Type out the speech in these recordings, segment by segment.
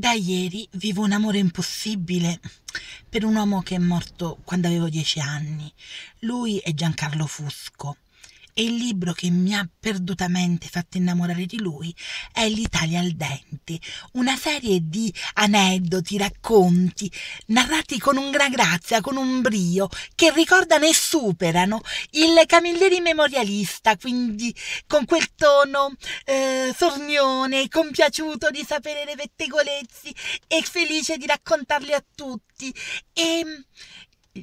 Da ieri vivo un amore impossibile per un uomo che è morto quando avevo dieci anni. Lui è Giancarlo Fusco e il libro che mi ha perdutamente fatto innamorare di lui è L'Italia al dente, una serie di aneddoti, racconti, narrati con una grazia, con un brio, che ricordano e superano il Camilleri memorialista, quindi con quel tono eh, sornione, compiaciuto di sapere le pettegolezzi e felice di raccontarle a tutti. E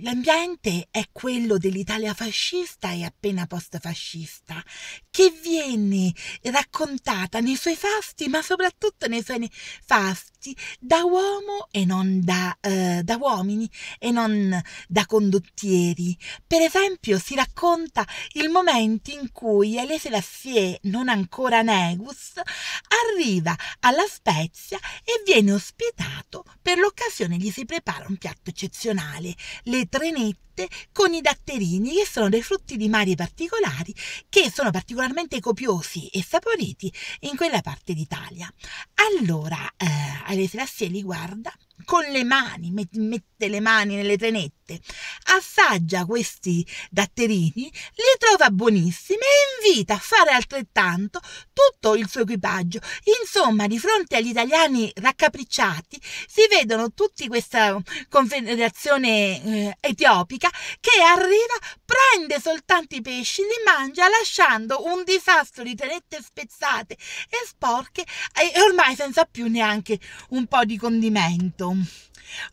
L'ambiente è quello dell'Italia fascista e appena post-fascista, che viene raccontata nei suoi fasti, ma soprattutto nei suoi fasti da uomo e non da, eh, da uomini e non da condottieri. Per esempio, si racconta il momento in cui Ele Selassie, non ancora Negus, arriva alla Spezia e viene ospitato. Per l'occasione gli si prepara un piatto eccezionale, le trenette con i datterini, che sono dei frutti di mare particolari che sono particolarmente copiosi e saporiti in quella parte d'Italia. Allora, eh, Alessia li guarda con le mani, mette le mani nelle trenette, assaggia questi datterini, li trova buonissimi e invita a fare altrettanto tutto il suo equipaggio. Insomma, di fronte agli italiani raccapricciati, si vedono tutti questa confederazione eh, etiopica che arriva, prende soltanto i pesci, li mangia, lasciando un disastro di trenette spezzate e sporche e ormai senza più neanche un po' di condimento. Stato.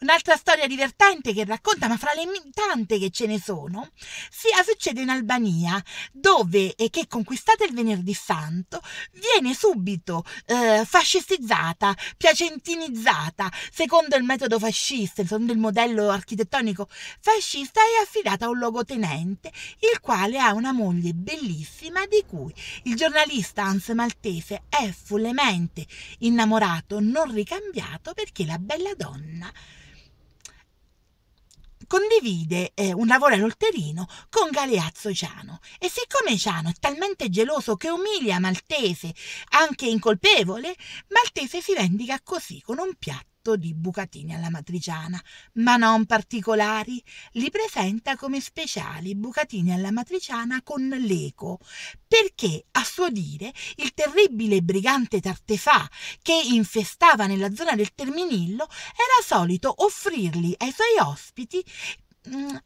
Un'altra storia divertente che racconta, ma fra le tante che ce ne sono, si, succede in Albania, dove, e che conquistata il venerdì santo, viene subito eh, fascistizzata, piacentinizzata, secondo il metodo fascista, secondo il modello architettonico fascista, e affidata a un logotenente, il quale ha una moglie bellissima di cui il giornalista Hans Maltese è follemente innamorato, non ricambiato, perché la bella donna donna condivide eh, un lavoro all'olterino con Galeazzo Ciano e siccome Ciano è talmente geloso che umilia Maltese, anche incolpevole, Maltese si vendica così con un piatto piatto di bucatini alla matriciana, ma non particolari. Li presenta come speciali bucatini alla matriciana con l'eco, perché a suo dire il terribile brigante Tartefà che infestava nella zona del Terminillo era solito offrirli ai suoi ospiti mm,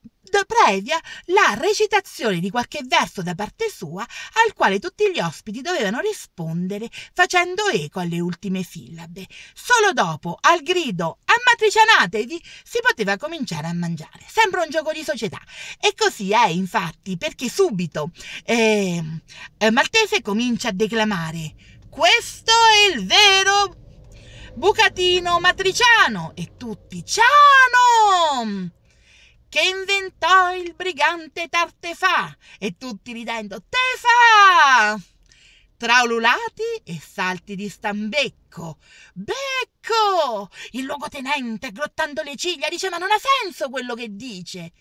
previa la recitazione di qualche verso da parte sua al quale tutti gli ospiti dovevano rispondere facendo eco alle ultime sillabe. Solo dopo, al grido ammatricianatevi, si poteva cominciare a mangiare. Sembra un gioco di società. E così è infatti perché subito ehm, eh, Maltese comincia a declamare questo è il vero bucatino matriciano e tutti ciano! che inventò il brigante Tartefà e tutti ridendo Tefa! ululati e salti di stambecco. Becco! Il luogotenente, grottando le ciglia, dice ma non ha senso quello che dice.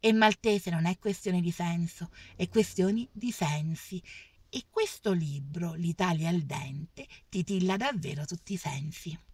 E maltese non è questione di senso, è questione di sensi. E questo libro, L'Italia al dente, titilla davvero tutti i sensi.